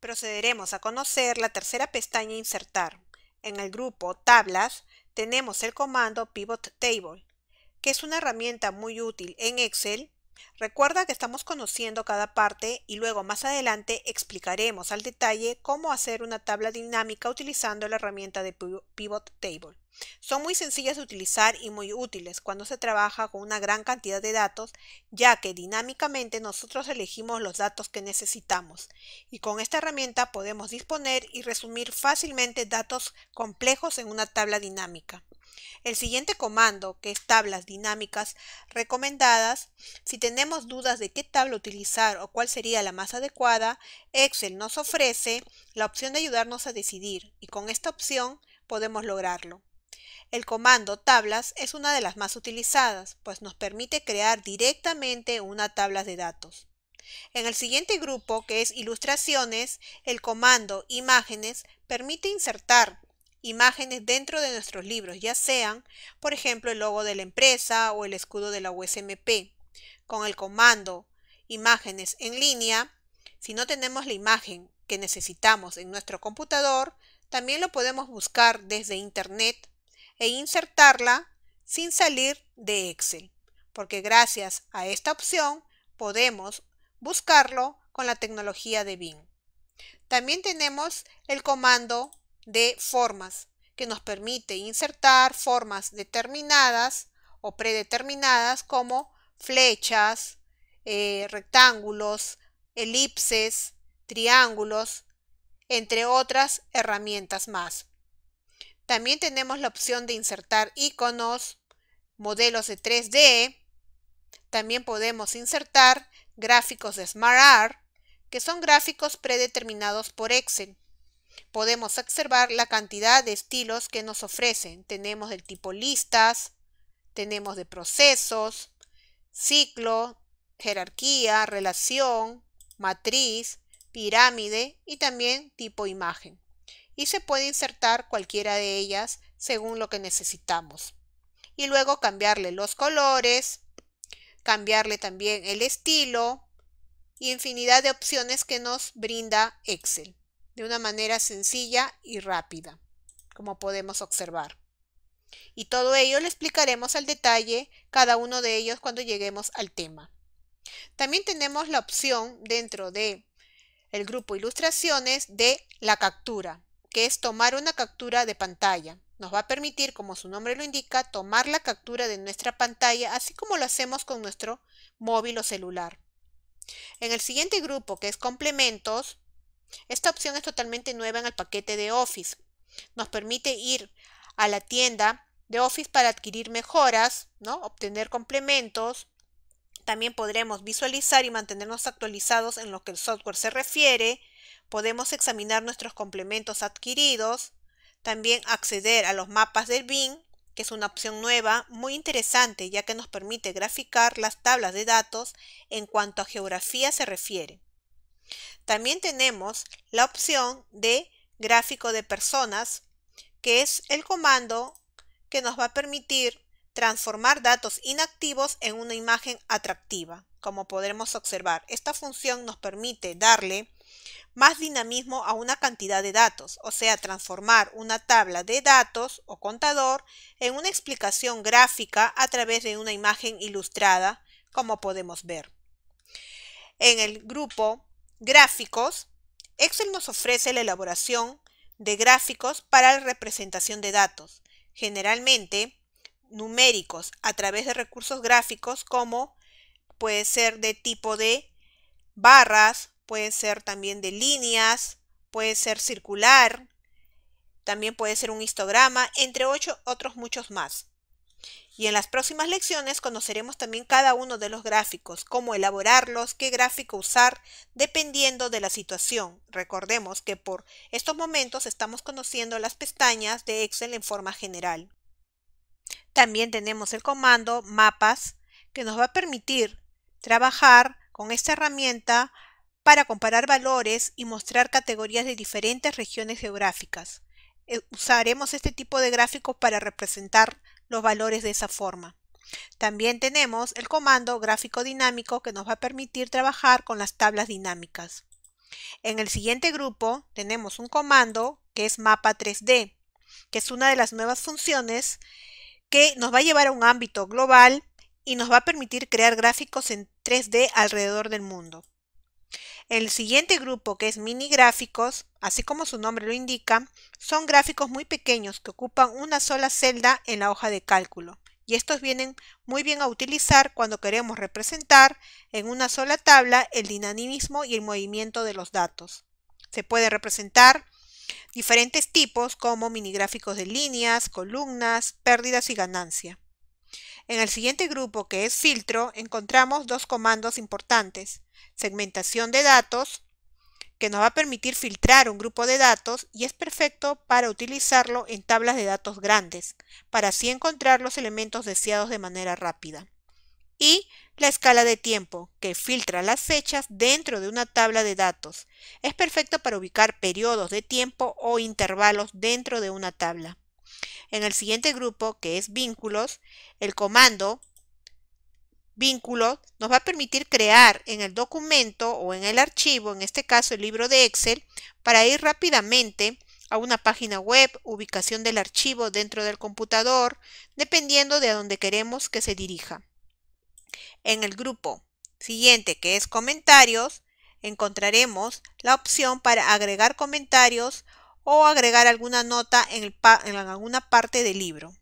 Procederemos a conocer la tercera pestaña Insertar. En el grupo Tablas tenemos el comando Pivot Table, que es una herramienta muy útil en Excel. Recuerda que estamos conociendo cada parte y luego más adelante explicaremos al detalle cómo hacer una tabla dinámica utilizando la herramienta de Pivot Table. Son muy sencillas de utilizar y muy útiles cuando se trabaja con una gran cantidad de datos, ya que dinámicamente nosotros elegimos los datos que necesitamos. Y con esta herramienta podemos disponer y resumir fácilmente datos complejos en una tabla dinámica. El siguiente comando, que es tablas dinámicas recomendadas, si tenemos dudas de qué tabla utilizar o cuál sería la más adecuada, Excel nos ofrece la opción de ayudarnos a decidir y con esta opción podemos lograrlo. El comando tablas es una de las más utilizadas, pues nos permite crear directamente una tabla de datos. En el siguiente grupo, que es ilustraciones, el comando imágenes permite insertar imágenes dentro de nuestros libros, ya sean, por ejemplo, el logo de la empresa o el escudo de la USMP. Con el comando imágenes en línea, si no tenemos la imagen que necesitamos en nuestro computador, también lo podemos buscar desde Internet e insertarla sin salir de Excel, porque gracias a esta opción podemos buscarlo con la tecnología de BIM. También tenemos el comando de formas, que nos permite insertar formas determinadas o predeterminadas como flechas, eh, rectángulos, elipses, triángulos, entre otras herramientas más. También tenemos la opción de insertar iconos, modelos de 3D. También podemos insertar gráficos de SmartArt, que son gráficos predeterminados por Excel. Podemos observar la cantidad de estilos que nos ofrecen. Tenemos del tipo listas, tenemos de procesos, ciclo, jerarquía, relación, matriz, pirámide y también tipo imagen y se puede insertar cualquiera de ellas según lo que necesitamos. Y luego cambiarle los colores, cambiarle también el estilo y infinidad de opciones que nos brinda Excel de una manera sencilla y rápida, como podemos observar. Y todo ello le explicaremos al detalle cada uno de ellos cuando lleguemos al tema. También tenemos la opción dentro de el grupo ilustraciones de la captura, que es tomar una captura de pantalla. Nos va a permitir, como su nombre lo indica, tomar la captura de nuestra pantalla, así como lo hacemos con nuestro móvil o celular. En el siguiente grupo, que es complementos, esta opción es totalmente nueva en el paquete de Office. Nos permite ir a la tienda de Office para adquirir mejoras, ¿no? obtener complementos. También podremos visualizar y mantenernos actualizados en lo que el software se refiere, podemos examinar nuestros complementos adquiridos, también acceder a los mapas del BIM, que es una opción nueva muy interesante ya que nos permite graficar las tablas de datos en cuanto a geografía se refiere. También tenemos la opción de gráfico de personas, que es el comando que nos va a permitir transformar datos inactivos en una imagen atractiva, como podremos observar. Esta función nos permite darle más dinamismo a una cantidad de datos, o sea, transformar una tabla de datos o contador en una explicación gráfica a través de una imagen ilustrada, como podemos ver. En el grupo Gráficos, Excel nos ofrece la elaboración de gráficos para la representación de datos, generalmente numéricos a través de recursos gráficos como puede ser de tipo de barras, puede ser también de líneas, puede ser circular, también puede ser un histograma, entre ocho, otros muchos más. Y en las próximas lecciones conoceremos también cada uno de los gráficos, cómo elaborarlos, qué gráfico usar, dependiendo de la situación. Recordemos que por estos momentos estamos conociendo las pestañas de Excel en forma general. También tenemos el comando mapas que nos va a permitir trabajar con esta herramienta para comparar valores y mostrar categorías de diferentes regiones geográficas. E, usaremos este tipo de gráficos para representar los valores de esa forma. También tenemos el comando gráfico dinámico que nos va a permitir trabajar con las tablas dinámicas. En el siguiente grupo tenemos un comando que es mapa 3D, que es una de las nuevas funciones que nos va a llevar a un ámbito global y nos va a permitir crear gráficos en 3D alrededor del mundo. El siguiente grupo, que es mini gráficos, así como su nombre lo indica, son gráficos muy pequeños que ocupan una sola celda en la hoja de cálculo. Y estos vienen muy bien a utilizar cuando queremos representar en una sola tabla el dinamismo y el movimiento de los datos. Se puede representar diferentes tipos como minigráficos de líneas, columnas, pérdidas y ganancia. En el siguiente grupo, que es filtro, encontramos dos comandos importantes. Segmentación de datos, que nos va a permitir filtrar un grupo de datos y es perfecto para utilizarlo en tablas de datos grandes, para así encontrar los elementos deseados de manera rápida. Y la escala de tiempo, que filtra las fechas dentro de una tabla de datos. Es perfecto para ubicar periodos de tiempo o intervalos dentro de una tabla. En el siguiente grupo, que es vínculos, el comando vínculo nos va a permitir crear en el documento o en el archivo, en este caso el libro de Excel, para ir rápidamente a una página web, ubicación del archivo dentro del computador, dependiendo de a dónde queremos que se dirija. En el grupo siguiente, que es comentarios, encontraremos la opción para agregar comentarios o agregar alguna nota en, alguna parte del libro.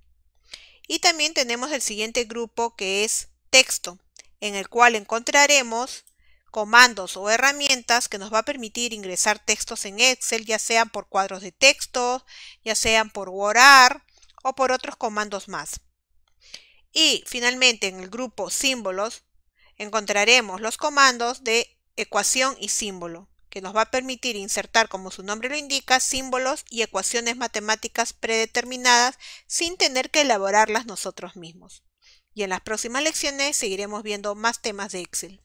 Y también tenemos el siguiente grupo que es texto, en el cual encontraremos comandos o herramientas que nos va a permitir ingresar textos en Excel, ya sean por cuadros de texto, ya sean por WordArt o por otros comandos más. Y finalmente en el grupo símbolos encontraremos los comandos de ecuación y símbolo que nos va a permitir insertar, como su nombre lo indica, símbolos y ecuaciones matemáticas predeterminadas sin tener que elaborarlas nosotros mismos. Y en las próximas lecciones seguiremos viendo más temas de Excel.